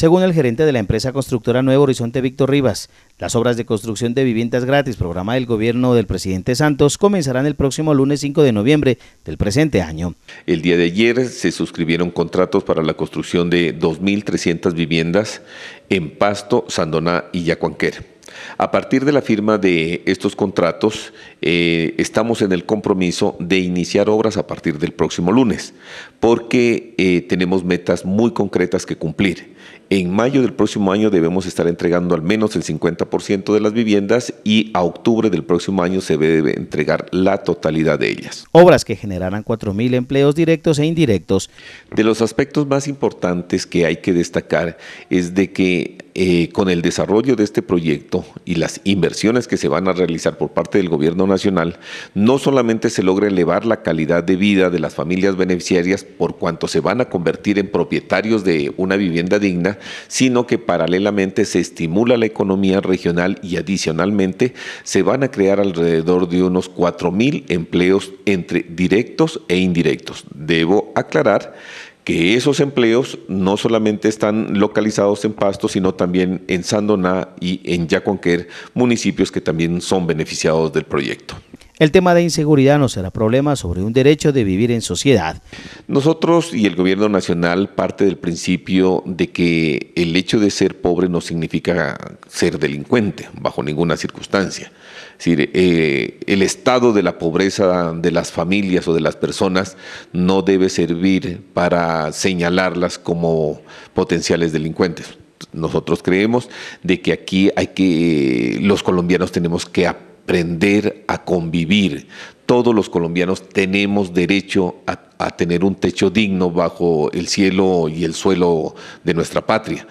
Según el gerente de la empresa constructora Nuevo Horizonte, Víctor Rivas, las obras de construcción de viviendas gratis, programa del gobierno del presidente Santos, comenzarán el próximo lunes 5 de noviembre del presente año. El día de ayer se suscribieron contratos para la construcción de 2.300 viviendas en Pasto, Sandoná y Yacuanquer. A partir de la firma de estos contratos, eh, estamos en el compromiso de iniciar obras a partir del próximo lunes, porque eh, tenemos metas muy concretas que cumplir. En mayo del próximo año debemos estar entregando al menos el 50% de las viviendas y a octubre del próximo año se debe entregar la totalidad de ellas. Obras que generarán 4.000 empleos directos e indirectos. De los aspectos más importantes que hay que destacar es de que eh, con el desarrollo de este proyecto y las inversiones que se van a realizar por parte del Gobierno Nacional, no solamente se logra elevar la calidad de vida de las familias beneficiarias por cuanto se van a convertir en propietarios de una vivienda digna, sino que paralelamente se estimula la economía regional y adicionalmente se van a crear alrededor de unos 4.000 mil empleos entre directos e indirectos. Debo aclarar esos empleos no solamente están localizados en Pasto, sino también en Sandoná y en Yacuanquer, municipios que también son beneficiados del proyecto. El tema de inseguridad no será problema sobre un derecho de vivir en sociedad. Nosotros y el gobierno nacional parte del principio de que el hecho de ser pobre no significa ser delincuente bajo ninguna circunstancia. Es decir, eh, el estado de la pobreza de las familias o de las personas no debe servir para señalarlas como potenciales delincuentes. Nosotros creemos de que aquí hay que, eh, los colombianos tenemos que aprender a convivir. Todos los colombianos tenemos derecho a, tener un techo digno bajo el cielo y el suelo de nuestra patria.